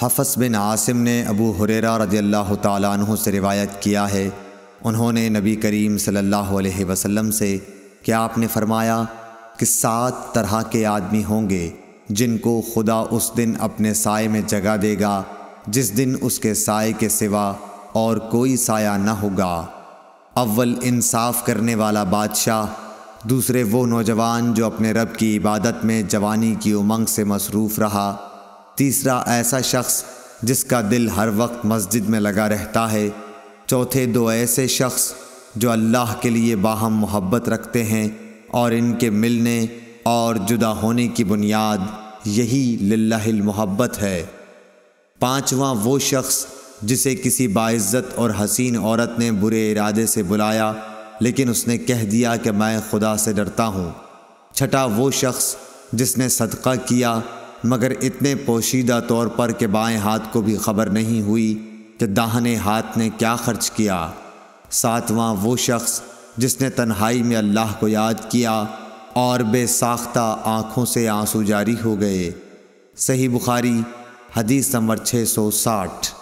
हफस बिन आसिम ने अबू हुरेरा रजी अल्लाह तु से रिवायत किया है उन्होंने नबी करीम सल्लल्लाहु अलैहि वसल्लम से कि आपने फरमाया कि सात तरह के आदमी होंगे जिनको खुदा उस दिन अपने साय में जगह देगा जिस दिन उसके साय के सिवा और कोई साया न होगा अव्वल इंसाफ करने वाला बादशाह दूसरे वो नौजवान जो अपने रब की इबादत में जवानी की उमंग से मसरूफ़ रहा तीसरा ऐसा शख्स जिसका दिल हर वक्त मस्जिद में लगा रहता है चौथे दो ऐसे शख्स जो अल्लाह के लिए बाहम मोहब्बत रखते हैं और इनके मिलने और जुदा होने की बुनियाद यही लिल्लाहिल मोहब्बत है पांचवा वो शख्स जिसे किसी बाइज़्ज़त और हसीन औरत ने बुरे इरादे से बुलाया लेकिन उसने कह दिया कि मैं खुदा से डरता हूँ छठा वो शख्स जिसने सदका किया मगर इतने पोशीदा तौर पर कि बाएं हाथ को भी खबर नहीं हुई कि दाहने हाथ ने क्या खर्च किया सातवां वो शख्स जिसने तन्हाई में अल्लाह को याद किया और बेसाख्ता आँखों से आंसू जारी हो गए सही बुखारी हदीस नंबर छः सौ साठ